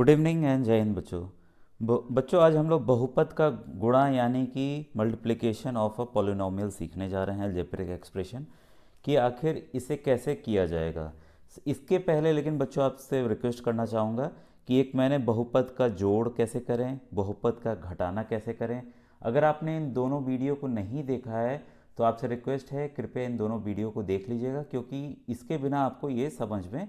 good evening and जय हिंद बच्चों बच्चों आज हम लोग बहुपद का गुणा यानी कि मल्टीप्लिकेशन ऑफ अ पोलिनोमियल सीखने जा रहे हैं एल्जेब्रिक एक्सप्रेशन कि आखिर इसे कैसे किया जाएगा इसके पहले लेकिन बच्चों आपसे रिक्वेस्ट करना चाहूँगा कि एक मैंने बहुपद का जोड़ कैसे करें बहुपद का घटाना कैसे करें अगर आपने इन दोनों वीडियो को नहीं देखा है तो आपसे रिक्वेस्ट है कृपया इन दोनों वीडियो को देख लीजिएगा क्योंकि इसके बिना आपको ये समझ में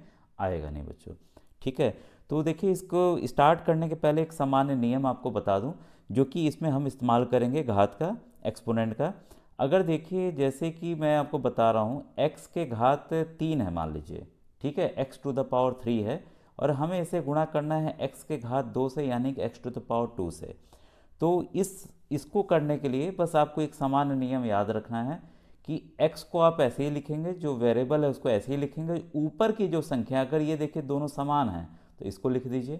आएगा नहीं बच्चों ठीक है तो देखिए इसको स्टार्ट करने के पहले एक सामान्य नियम आपको बता दूं जो कि इसमें हम इस्तेमाल करेंगे घात का एक्सपोनेंट का अगर देखिए जैसे कि मैं आपको बता रहा हूँ एक्स के घात तीन है मान लीजिए ठीक है x to the power three है और हमें इसे गुणा करना है एक्स के घात दो से यानी कि x to the power two से तो इस इसको करने के लिए बस आपको एक सामान्य नियम याद रखना है कि x को आप ऐसे ही लिखेंगे जो वेरिएबल है उसको ऐसे ही लिखेंगे ऊपर की जो संख्या अगर ये देखिए दोनों समान हैं तो इसको लिख दीजिए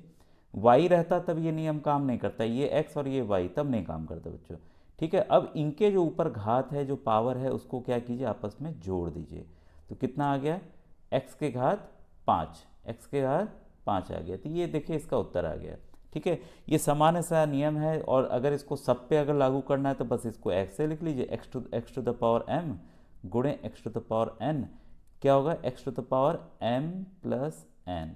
y रहता तब ये नियम काम नहीं करता ये x और ये y तब नहीं काम करता बच्चों ठीक है अब इनके जो ऊपर घात है जो पावर है उसको क्या कीजिए आपस में जोड़ दीजिए तो कितना आ गया एक्स के घात पाँच एक्स के घात पाँच आ गया तो ये देखिए इसका उत्तर आ गया ठीक है ये सामान्य सा नियम है और अगर इसको सब पे अगर लागू करना है तो बस इसको एक्स से लिख लीजिए x to x to the power m गुणे x to the power n क्या होगा x to the power m plus n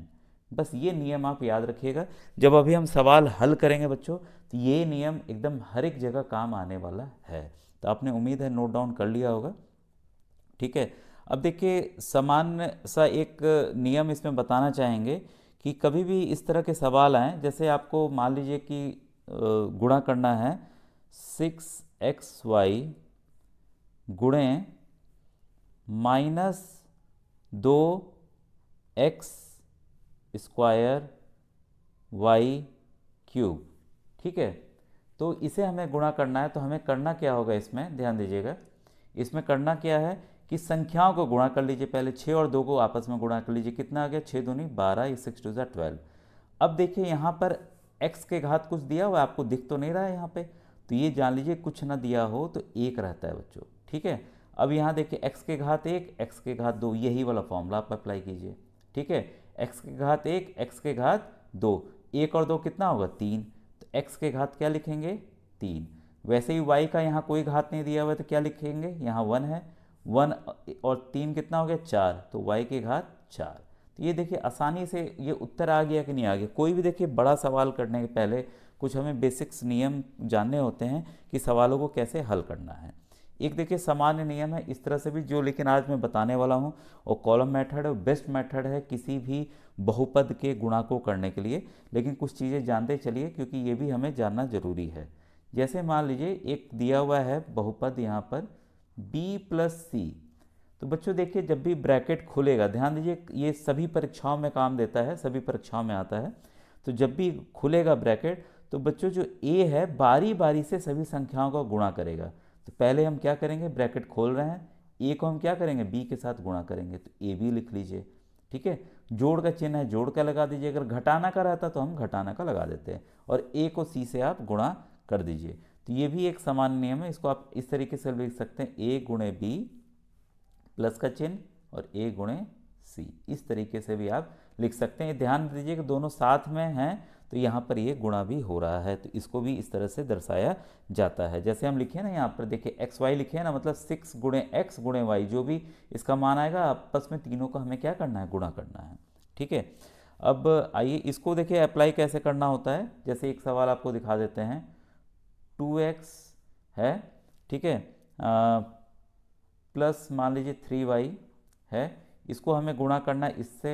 बस ये नियम आप याद रखिएगा जब अभी हम सवाल हल करेंगे बच्चों तो ये नियम एकदम हर एक जगह काम आने वाला है तो आपने उम्मीद है नोट डाउन कर लिया होगा ठीक है अब देखिए सामान्य सा एक नियम इसमें बताना चाहेंगे कि कभी भी इस तरह के सवाल आएँ जैसे आपको मान लीजिए कि गुणा करना है सिक्स एक्स वाई गुणे माइनस दो एक्स स्क्वायर वाई क्यूब ठीक है तो इसे हमें गुणा करना है तो हमें करना क्या होगा इसमें ध्यान दीजिएगा इसमें करना क्या है कि संख्याओं को गुणा कर लीजिए पहले छः और दो को आपस में गुणा कर लीजिए कितना आ गया छः दूनी बारह ये सिक्स टू ज़ा ट्वेल्व अब देखिए यहाँ पर एक्स के घात कुछ दिया हुआ आपको दिख तो नहीं रहा है यहाँ पर तो ये जान लीजिए कुछ ना दिया हो तो एक रहता है बच्चों ठीक है अब यहाँ देखिए एक्स के घात एक एक्स के घात दो यही वाला फॉर्मूला आप अप्लाई कीजिए ठीक है एक्स के घात एक एक्स के घात दो एक और दो कितना होगा तीन तो एक्स के घात क्या लिखेंगे तीन वैसे ही वाई का यहाँ कोई घात नहीं दिया हुआ तो क्या लिखेंगे यहाँ वन है वन और तीन कितना हो गया चार तो वाई के घात चार तो ये देखिए आसानी से ये उत्तर आ गया कि नहीं आ गया कोई भी देखिए बड़ा सवाल करने के पहले कुछ हमें बेसिक्स नियम जानने होते हैं कि सवालों को कैसे हल करना है एक देखिए सामान्य नियम है इस तरह से भी जो लेकिन आज मैं बताने वाला हूँ वो कॉलम मेथड और बेस्ट मेथड है किसी भी बहुपद के गुणा को करने के लिए लेकिन कुछ चीज़ें जानते चलिए क्योंकि ये भी हमें जानना ज़रूरी है जैसे मान लीजिए एक दिया हुआ है बहुपद यहाँ पर बी प्लस सी तो बच्चों देखिए जब भी ब्रैकेट खुलेगा ध्यान दीजिए ये सभी परीक्षाओं में काम देता है सभी परीक्षाओं में आता है तो जब भी खुलेगा ब्रैकेट तो बच्चों जो ए है बारी बारी से सभी संख्याओं का गुणा करेगा तो पहले हम क्या करेंगे ब्रैकेट खोल रहे हैं ए को हम क्या करेंगे बी के साथ गुणा करेंगे तो ए बी लिख लीजिए ठीक है जोड़ का चिन्ह है जोड़ का लगा दीजिए अगर घटाना का रहता तो हम घटाना का लगा देते हैं और ए को सी से आप गुणा कर दीजिए तो ये भी एक समान नियम है इसको आप इस तरीके से लिख सकते हैं ए गुणे बी प्लस का चिन्ह और ए गुणे सी इस तरीके से भी आप लिख सकते हैं ध्यान दीजिए कि दोनों साथ में हैं तो यहाँ पर ये गुणा भी हो रहा है तो इसको भी इस तरह से दर्शाया जाता है जैसे हम लिखे ना यहाँ पर देखिए एक्स वाई लिखे ना मतलब सिक्स गुणे एक्स गुणे वाई जो भी इसका मान आएगा आपस में तीनों का हमें क्या करना है गुणा करना है ठीक है अब आइए इसको देखिए अप्लाई कैसे करना होता है जैसे एक सवाल आपको दिखा देते हैं टू एक्स है ठीक है प्लस मान लीजिए थ्री वाई है इसको हमें गुणा करना इससे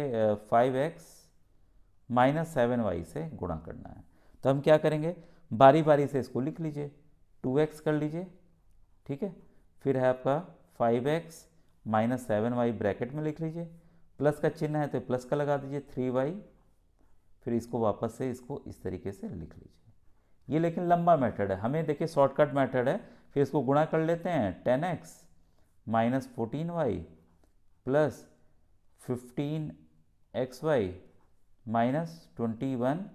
five x minus seven y से गुणा करना है तो हम क्या करेंगे बारी बारी से इसको लिख लीजिए टू एक्स कर लीजिए ठीक है फिर है आपका five x minus seven y bracket में लिख लीजिए प्लस का चिन्ह है तो प्लस का लगा दीजिए थ्री वाई फिर इसको वापस से इसको इस तरीके से लिख लीजिए ये लेकिन लंबा मेथड है हमें देखिए शॉर्टकट मेथड है फिर इसको गुणा कर लेते हैं ten x minus fourteen y plus fifteen x y minus twenty one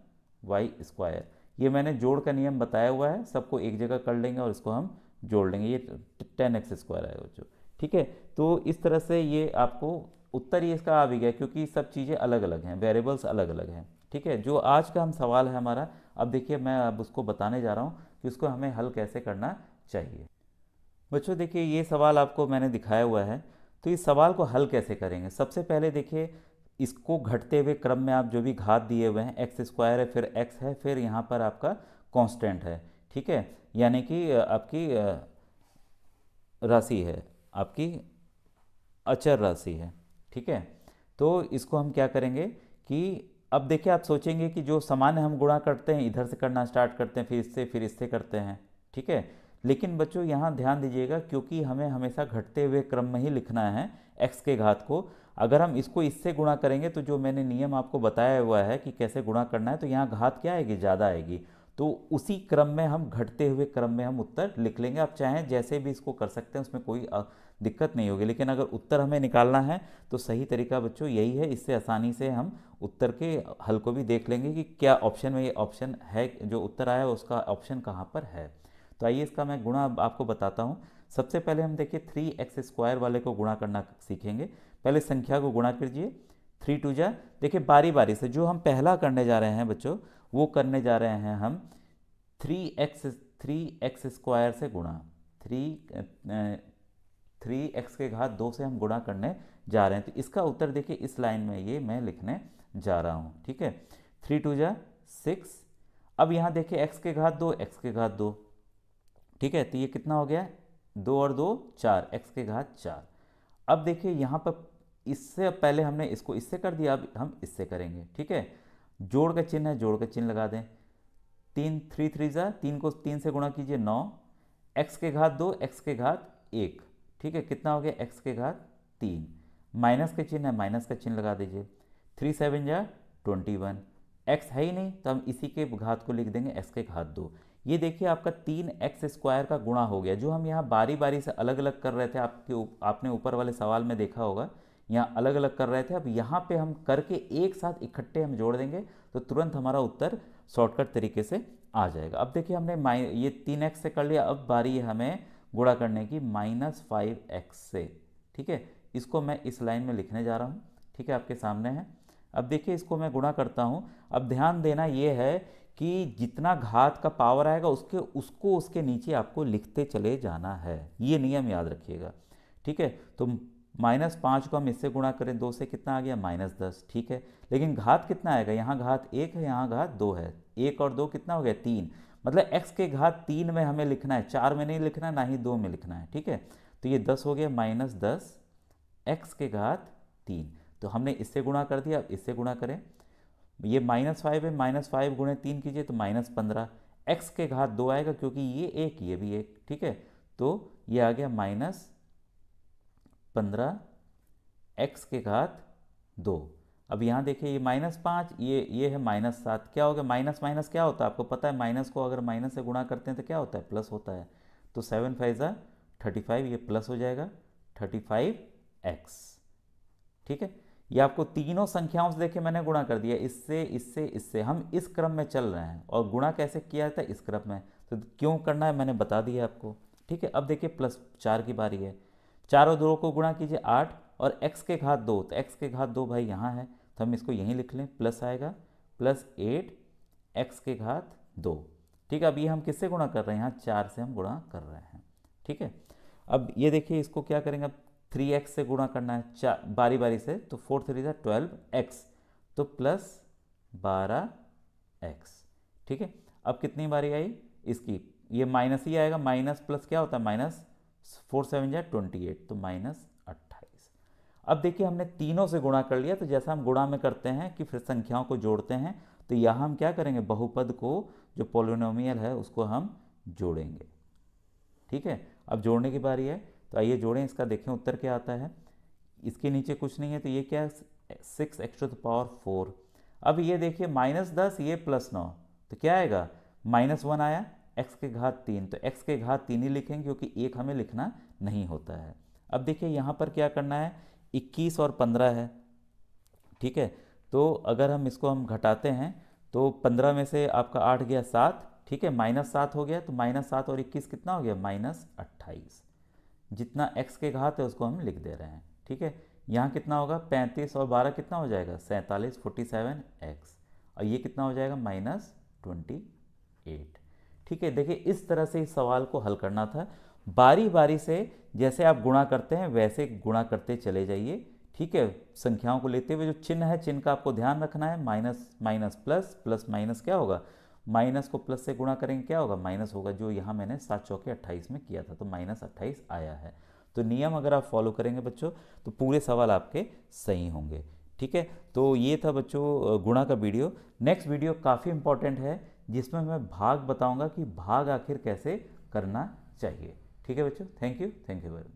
y square ये मैंने जोड़ का नियम बताया हुआ है सबको एक जगह कर लेंगे और इसको हम जोड़ लेंगे ये टेन एक्स स्क्वायर आएगा जो ठीक है तो इस तरह से ये आपको उत्तर ही इसका आ भी गया क्योंकि सब चीज़ें अलग अलग हैं वेरिएबल्स अलग अलग हैं ठीक है जो आज का हम सवाल है हमारा अब देखिए मैं अब उसको बताने जा रहा हूँ कि उसको हमें हल कैसे करना चाहिए बच्चों देखिए ये सवाल आपको मैंने दिखाया हुआ है तो इस सवाल को हल कैसे करेंगे सबसे पहले देखिए इसको घटते हुए क्रम में आप जो भी घात दिए हुए हैं एक्स स्क्वायर है फिर एक्स है फिर यहाँ पर आपका कांस्टेंट है ठीक है यानी कि आपकी राशि है आपकी अचर राशि है ठीक है तो इसको हम क्या करेंगे कि अब देखिए आप सोचेंगे कि जो सामान्य हम गुणा करते हैं इधर से करना स्टार्ट करते हैं फिर इससे फिर इससे करते हैं ठीक है लेकिन बच्चों यहाँ ध्यान दीजिएगा क्योंकि हमें हमेशा घटते हुए क्रम में ही लिखना है एक्स के घात को अगर हम इसको इससे गुणा करेंगे तो जो मैंने नियम आपको बताया हुआ है कि कैसे गुणा करना है तो यहाँ घात क्या आएगी ज़्यादा आएगी तो उसी क्रम में हम घटते हुए क्रम में हम उत्तर लिख लेंगे आप चाहें जैसे भी इसको कर सकते हैं उसमें कोई दिक्कत नहीं होगी लेकिन अगर उत्तर हमें निकालना है तो सही तरीका बच्चों यही है इससे आसानी से हम उत्तर के हल को भी देख लेंगे कि क्या ऑप्शन में ये ऑप्शन है जो उत्तर आया उसका ऑप्शन कहाँ पर है तो आइए इसका मैं गुणा आपको बताता हूँ सबसे पहले हम देखिए थ्री एक्स स्क्वायर वाले को गुणा करना सीखेंगे पहले संख्या को गुणा कीजिए थ्री टू जा देखिए बारी बारी से जो हम पहला करने जा रहे हैं बच्चों वो करने जा रहे हैं हम three x three x square से गुणा थ्री थ्री एक्स के घात दो से हम गुणा करने जा रहे हैं तो इसका उत्तर देखिए इस लाइन में ये मैं लिखने जा रहा हूँ ठीक है थ्री टू जा सिक्स अब यहाँ देखिए एक्स के घात दो एक्स के घात दो ठीक है तो ये कितना हो गया दो और दो चार एक्स के घात चार अब देखिए यहाँ पर इससे पहले हमने इसको इससे कर दिया अब हम इससे करेंगे ठीक है जोड़ का चिन्ह है जोड़ का चिन्ह लगा दें तीन थ्री थ्री ज़ा तीन को तीन से गुणा कीजिए नौ एक्स के घात दो एक्स के घात एक ठीक है कितना हो गया एक्स के घात तीन माइनस के चिन्ह है माइनस का चिन्ह लगा दीजिए थ्री सेवन या ट्वेंटी वन एक्स है ही नहीं तो हम इसी के घात को लिख देंगे एक्स के घात दो ये देखिए आपका तीन एक्स स्क्वायर का गुणा हो गया जो हम यहाँ बारी बारी से अलग अलग कर रहे थे आपके आपने ऊपर वाले सवाल में देखा होगा यहाँ अलग अलग कर रहे थे अब यहाँ पे हम करके एक साथ इकट्ठे हम जोड़ देंगे तो तुरंत हमारा उत्तर शॉर्टकट तरीके से आ जाएगा अब देखिए हमने माइ ये तीन एक्स से कर लिया अब बारी हमें गुणा करने की माइनस फाइव एक्स से ठीक है इसको मैं इस लाइन में लिखने जा रहा हूँ ठीक है आपके सामने है अब देखिए इसको मैं गुणा करता हूँ अब ध्यान देना ये है कि जितना घात का पावर आएगा उसके उसको उसके नीचे आपको लिखते चले जाना है ये नियम याद रखिएगा ठीक है तो माइनस पाँच को हम इससे गुणा करें दो से कितना आ गया माइनस दस ठीक है लेकिन घात कितना आएगा यहाँ घात एक है यहाँ घात दो है एक और दो कितना हो गया तीन मतलब एक्स के घात तीन में हमें लिखना है चार में नहीं लिखना ना ही दो में लिखना है ठीक है तो ये दस हो गया माइनस दस एक्स के घात तीन तो हमने इससे गुणा कर दिया अब इससे गुणा करें ये माइनस फाइव है माइनस फाइव गुणे तीन कीजिए तो माइनस पंद्रह एक्स के घात दो आएगा क्योंकि ये एक ये भी एक ठीक है तो ये आ गया माइनस पंद्रह एक्स के घात दो अब यहाँ देखिए ये माइनस पाँच ये ये है माइनस सात क्या हो गया माइनस माइनस क्या होता है आपको पता है माइनस को अगर माइनस से गुणा करते हैं तो क्या होता है प्लस होता है तो सेवन फाइव ज़ा थर्टी फाइव ये प्लस हो जाएगा थर्टी फाइव एक्स ठीक है ये आपको तीनों संख्याओं से देखिए मैंने गुणा कर दिया इससे इससे इससे हम इस क्रम में चल रहे हैं और गुणा कैसे किया जाता है इस क्रम में तो क्यों करना है मैंने बता दिया आपको ठीक है अब देखिए प्लस चार की बारी है चारों दो को गुणा कीजिए आठ और एक्स के घात दो तो एक्स के घात दो भाई यहाँ है तो हम इसको यहीं लिख लें प्लस आएगा प्लस एट एक्स के घात दो ठीक है अब ये हम किससे गुणा कर रहे हैं यहाँ चार से हम गुणा कर रहे हैं ठीक है अब ये देखिए इसको क्या करेंगे अब थ्री एक्स से गुणा करना है चार बारी बारी से तो फोर थ्री ज़ा ट्वेल्व एक्स तो प्लस बारह एक्स ठीक है अब कितनी बारी आई इसकी ये माइनस ही आएगा माइनस प्लस क्या होता है माइनस फोर सेवन जाए ट्वेंटी एट तो माइनस अब देखिए हमने तीनों से गुणा कर लिया तो जैसा हम गुणा में करते हैं कि फिर संख्याओं को जोड़ते हैं तो यहाँ हम क्या करेंगे बहुपद को जो पोलिनोमियल है उसको हम जोड़ेंगे ठीक है अब जोड़ने की बारी है तो आइए जोड़ें इसका देखें उत्तर क्या आता है इसके नीचे कुछ नहीं है तो ये क्या है six x to the power four अब ये देखिए माइनस दस ये प्लस नौ तो क्या आएगा माइनस वन आया एक्स के घात तीन तो एक्स के घात तीन ही लिखेंगे क्योंकि एक हमें लिखना नहीं होता है अब देखिए यहाँ पर क्या करना है इक्कीस और पंद्रह है ठीक है तो अगर हम इसको हम घटाते हैं तो पंद्रह में से आपका आठ गया सात ठीक है माइनस सात हो गया तो माइनस सात और इक्कीस कितना हो गया माइनस अट्ठाईस जितना एक्स के घात है उसको हम लिख दे रहे हैं ठीक है यहाँ कितना होगा पैंतीस और बारह कितना हो जाएगा सैंतालीस फोर्टी सेवन एक्स और ये कितना हो जाएगा माइनस ट्वेंटी एट ठीक है देखिए इस तरह से इस सवाल को हल करना था बारी बारी से जैसे आप गुणा करते हैं वैसे गुणा करते चले जाइए ठीक है संख्याओं को लेते हुए जो चिन्ह है चिन्ह का आपको ध्यान रखना है minus minus plus plus minus क्या होगा माइनस को प्लस से गुणा करेंगे क्या होगा माइनस होगा जो यहाँ मैंने सात चौके अट्ठाईस में किया था तो माइनस अट्ठाईस आया है तो नियम अगर आप फॉलो करेंगे बच्चों तो पूरे सवाल आपके सही होंगे ठीक है तो ये था बच्चों गुणा का वीडियो नेक्स्ट वीडियो काफ़ी इंपॉर्टेंट है जिसमें मैं भाग बताऊँगा कि भाग आखिर कैसे करना चाहिए ठीक है बच्चों thank you thank you very much